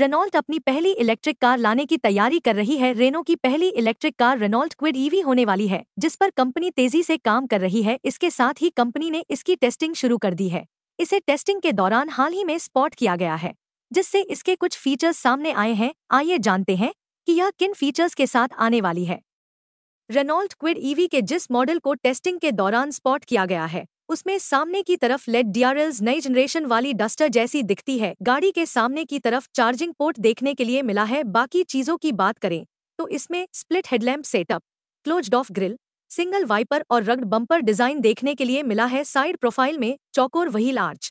Renault अपनी पहली electric car लाने की तैयारी कर रही है रेनो की पहली electric car Renault Kwid EV होने वाली है जिस पर कंपनी तेजी से काम कर रही है इसके साथ ही कंपनी ने इसकी टेस्टिंग शुरू कर दी है इसे टेस्टिंग के दौरान हाल ही में स्पॉट किया गया है जिससे इसके कुछ फीचर्स सामने आए हैं आइए जानते हैं कि यह किन फीचर्स के साथ आने वाली है रेनॉल्ट क्विड ईवी के जिस मॉडल को टेस्टिंग के दौरान स्पॉट किया गया है उसमें सामने की तरफ लेड डीआरएल्स नई जनरेशन वाली डस्टर जैसी दिखती है गाड़ी के सामने की तरफ चार्जिंग पोर्ट देखने के लिए मिला है बाकी चीजों की बात करें तो इसमें split headlamp setup closed off grille single wiper और रग्ड बम्पर डिजाइन देखने के लिए मिला है साइड प्रोफाइल में चौकोर वही लार्ज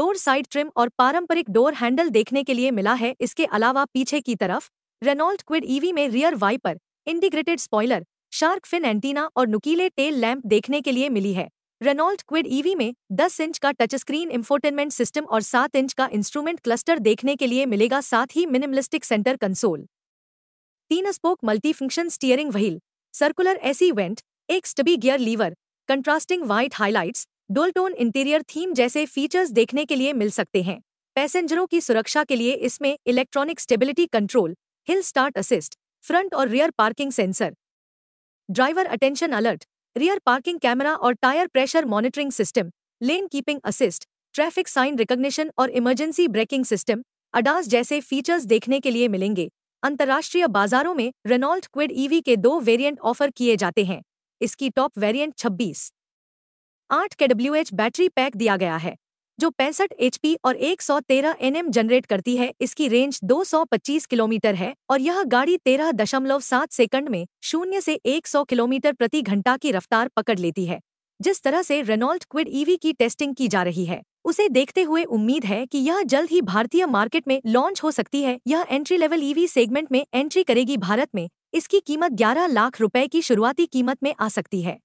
डोर साइड ट्रिम और पारंपरिक डोर हैंडल देखने के लिए मिला है इसके अलावा पीछे की तरफ रेनॉल्ट क्विड ईवी में rear wiper integrated spoiler shark fin antenna और नुकीले टेल लैंप देखने के लिए मिली है रेनॉल्ट क्विड ईवी में 10 इंच का टच स्क्रीन इंफोटेनमेंट सिस्टम और 7 इंच का इंस्ट्रूमेंट क्लस्टर देखने के लिए मिलेगा साथ ही मिनिमलिस्टिक सेंटर कंसोल तीन spoke multifunction steering wheel circular AC vent एक stubby gear lever contrasting white highlights dual tone interior theme जैसे फीचर्स देखने के लिए मिल सकते हैं पैसेंजरों की सुरक्षा के लिए इसमें electronic stability control hill start assist front और rear parking sensor driver attention alert rear parking camera और tyre pressure monitoring system lane keeping assist traffic sign recognition और इमरजेंसी ब्रेकिंग सिस्टम अडास जैसे फीचर्स देखने के लिए मिलेंगे अंतर्राष्ट्रीय बाजारों में रेनॉल्ट क्विड ईवी के दो वेरिएंट ऑफर किए जाते हैं इसकी टॉप वेरिएंट 26 आठ के बैटरी पैक दिया गया है जो पैंसठ एचपी और 113 एनएम जनरेट करती है इसकी रेंज 225 किलोमीटर है और यह गाड़ी 13.7 सेकंड में शून्य से 100 किलोमीटर प्रति घंटा की रफ्तार पकड़ लेती है जिस तरह से रेनॉल्ट क्विड ईवी की टेस्टिंग की जा रही है उसे देखते हुए उम्मीद है कि यह जल्द ही भारतीय मार्केट में लॉन्च हो सकती है यह एंट्री लेवल ईवी सेगमेंट में एंट्री करेगी भारत में इसकी कीमत 11 लाख रुपए की शुरुआती कीमत में आ सकती है